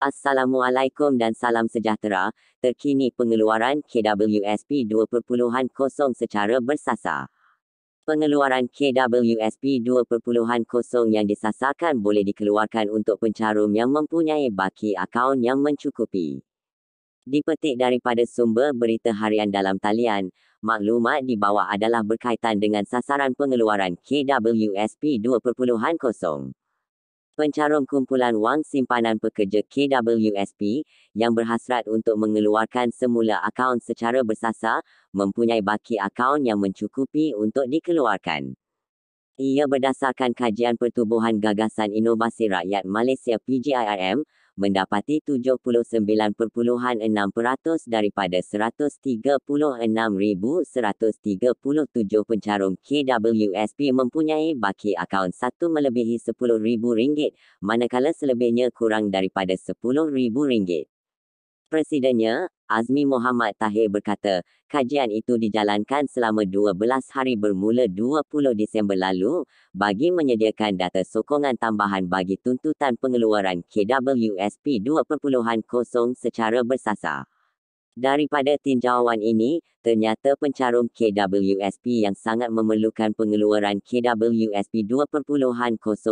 Assalamualaikum dan salam sejahtera, terkini pengeluaran KWSP 2.0 secara bersasar. Pengeluaran KWSP 2.0 yang disasarkan boleh dikeluarkan untuk pencarum yang mempunyai baki akaun yang mencukupi. Dipetik daripada sumber berita harian dalam talian, maklumat di bawah adalah berkaitan dengan sasaran pengeluaran KWSP 2.0 pencarum kumpulan wang simpanan pekerja KWSP yang berhasrat untuk mengeluarkan semula akaun secara bersasar mempunyai baki akaun yang mencukupi untuk dikeluarkan. Ia berdasarkan kajian Pertubuhan Gagasan Inovasi Rakyat Malaysia PGIRM, mendapati 79.6% daripada 136,137 pencarum KWSP mempunyai baki akaun satu melebihi RM10,000, manakala selebihnya kurang daripada RM10,000. Presidennya, Azmi Muhammad Tahir berkata, kajian itu dijalankan selama 12 hari bermula 20 Disember lalu bagi menyediakan data sokongan tambahan bagi tuntutan pengeluaran KWSP 2.0 secara bersasar. Daripada tinjauan ini, ternyata pencarum KWSP yang sangat memerlukan pengeluaran KWSP 2.0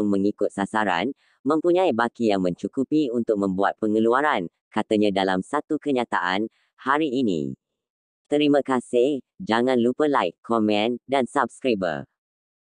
mengikut sasaran mempunyai baki yang mencukupi untuk membuat pengeluaran katanya dalam satu kenyataan, hari ini. Terima kasih, jangan lupa like, komen, dan subscribe.